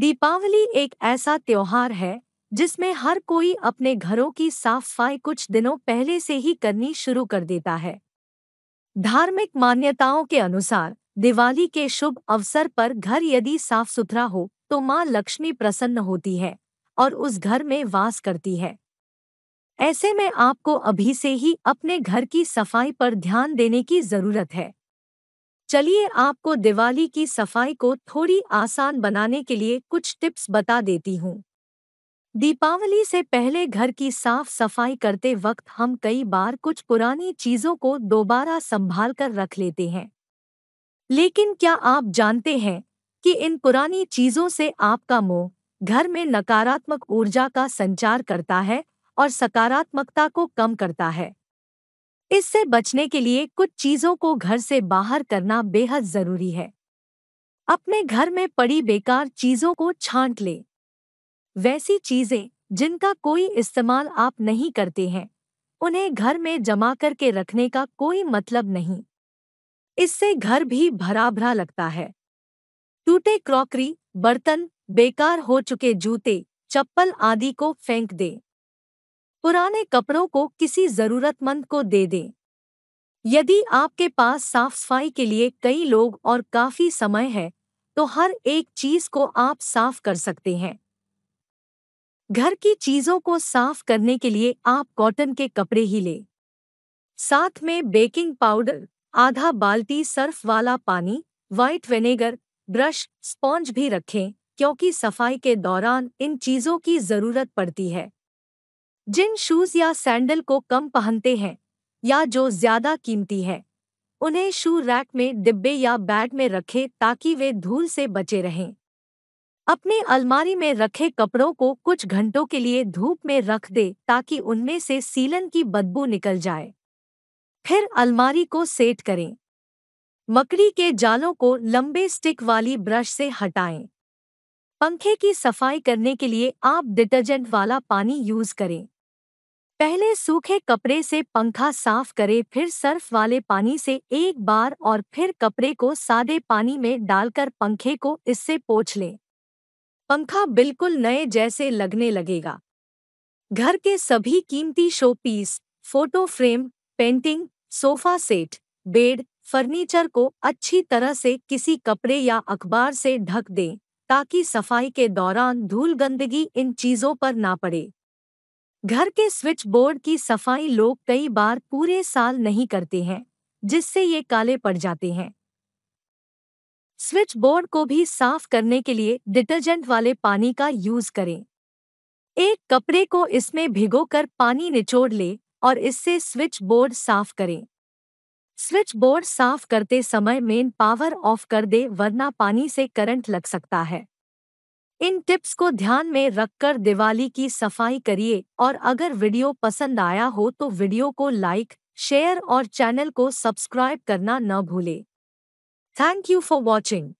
दीपावली एक ऐसा त्योहार है जिसमें हर कोई अपने घरों की साफ सफाई कुछ दिनों पहले से ही करनी शुरू कर देता है धार्मिक मान्यताओं के अनुसार दिवाली के शुभ अवसर पर घर यदि साफ सुथरा हो तो माँ लक्ष्मी प्रसन्न होती है और उस घर में वास करती है ऐसे में आपको अभी से ही अपने घर की सफाई पर ध्यान देने की जरूरत है चलिए आपको दिवाली की सफाई को थोड़ी आसान बनाने के लिए कुछ टिप्स बता देती हूँ दीपावली से पहले घर की साफ सफाई करते वक्त हम कई बार कुछ पुरानी चीजों को दोबारा संभाल कर रख लेते हैं लेकिन क्या आप जानते हैं कि इन पुरानी चीजों से आपका मोह घर में नकारात्मक ऊर्जा का संचार करता है और सकारात्मकता को कम करता है इससे बचने के लिए कुछ चीजों को घर से बाहर करना बेहद जरूरी है अपने घर में पड़ी बेकार चीजों को छांट लें वैसी चीजें जिनका कोई इस्तेमाल आप नहीं करते हैं उन्हें घर में जमा करके रखने का कोई मतलब नहीं इससे घर भी भरा भरा लगता है टूटे क्रॉकरी बर्तन बेकार हो चुके जूते चप्पल आदि को फेंक दें पुराने कपड़ों को किसी जरूरतमंद को दे दें यदि आपके पास साफ सफाई के लिए कई लोग और काफी समय है तो हर एक चीज को आप साफ कर सकते हैं घर की चीजों को साफ करने के लिए आप कॉटन के कपड़े ही लें साथ में बेकिंग पाउडर आधा बाल्टी सर्फ वाला पानी व्हाइट विनेगर ब्रश स्पॉन्ज भी रखें क्योंकि सफाई के दौरान इन चीजों की जरूरत पड़ती है जिन शूज या सैंडल को कम पहनते हैं या जो ज्यादा कीमती है उन्हें शू रैक में डिब्बे या बैग में रखें ताकि वे धूल से बचे रहें अपने अलमारी में रखे कपड़ों को कुछ घंटों के लिए धूप में रख दे ताकि उनमें से सीलन की बदबू निकल जाए फिर अलमारी को सेट करें मकड़ी के जालों को लंबे स्टिक वाली ब्रश से हटाएं। पंखे की सफाई करने के लिए आप डिटर्जेंट वाला पानी यूज करें पहले सूखे कपड़े से पंखा साफ करें फिर सर्फ वाले पानी से एक बार और फिर कपड़े को सादे पानी में डालकर पंखे को इससे पोछ लें पंखा बिल्कुल नए जैसे लगने लगेगा घर के सभी कीमती showpiece photo frame painting sofa set bed furniture को अच्छी तरह से किसी कपड़े या अखबार से ढक दें ताकि सफाई के दौरान धूल गंदगी इन चीज़ों पर ना पड़े घर के स्विच बोर्ड की सफाई लोग कई बार पूरे साल नहीं करते हैं जिससे ये काले पड़ जाते हैं स्विच बोर्ड को भी साफ करने के लिए डिटर्जेंट वाले पानी का यूज करें एक कपड़े को इसमें भिगोकर पानी निचोड़ ले और इससे स्विच बोर्ड साफ करें स्विच बोर्ड साफ करते समय मेन पावर ऑफ कर दे वरना पानी से करंट लग सकता है इन टिप्स को ध्यान में रखकर दिवाली की सफाई करिए और अगर वीडियो पसंद आया हो तो वीडियो को लाइक शेयर और चैनल को सब्सक्राइब करना न भूले थैंक यू फॉर वॉचिंग